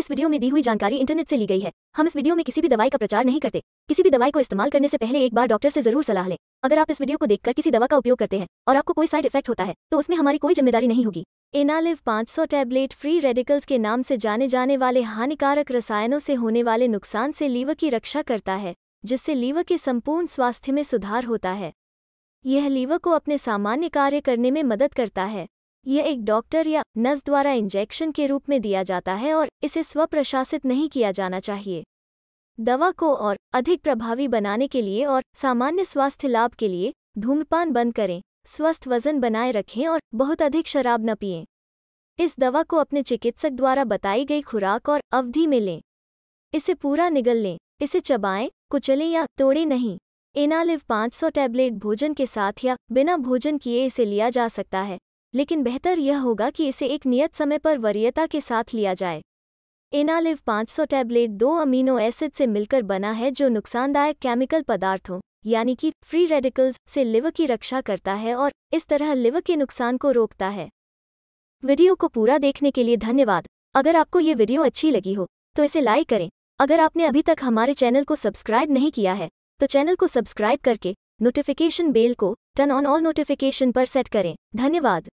इस वीडियो में दी हुई जानकारी इंटरनेट से ली गई है हम इस वीडियो में किसी भी दवाई का प्रचार नहीं करते किसी भी दवाई को इस्तेमाल करने से पहले एक बार डॉक्टर से जरूर सलाह लें अगर आप इस वीडियो को देखकर किसी दवा का उपयोग करते हैं और आपको कोई साइड इफेक्ट होता है तो उसमें हमारी कोई जिम्मेदारी नहीं होगी एनालिव 500 टैबलेट फ्री रेडिकल्स के नाम से जाने जाने वाले हानिकारक रसायनों से होने वाले नुकसान से लीवर की रक्षा करता है जिससे लीवर के संपूर्ण स्वास्थ्य में सुधार होता है यह लीवर को अपने सामान्य कार्य करने में मदद करता है यह एक डॉक्टर या नर्स द्वारा इंजेक्शन के रूप में दिया जाता है और इसे स्वप्रशासित नहीं किया जाना चाहिए दवा को और अधिक प्रभावी बनाने के लिए और सामान्य स्वास्थ्य लाभ के लिए धूम्रपान बंद करें स्वस्थ वजन बनाए रखें और बहुत अधिक शराब न पिएं इस दवा को अपने चिकित्सक द्वारा बताई गई खुराक और अवधि में लें इसे पूरा निगल लें इसे चबाएं कुचलें या तोड़ें नहीं एनालिव 500 टैबलेट भोजन के साथ या बिना भोजन किए इसे लिया जा सकता है लेकिन बेहतर यह होगा कि इसे एक नियत समय पर वरीयता के साथ लिया जाए एनालिव 500 टैबलेट दो अमीनो एसिड से मिलकर बना है जो नुकसानदायक केमिकल पदार्थों यानी कि फ्री रेडिकल्स से लिव की रक्षा करता है और इस तरह लिव के नुकसान को रोकता है वीडियो को पूरा देखने के लिए धन्यवाद अगर आपको ये वीडियो अच्छी लगी हो तो इसे लाइक करें अगर आपने अभी तक हमारे चैनल को सब्सक्राइब नहीं किया है तो चैनल को सब्सक्राइब करके नोटिफिकेशन बेल को टर्न ऑन ऑल नोटिफिकेशन पर सेट करें धन्यवाद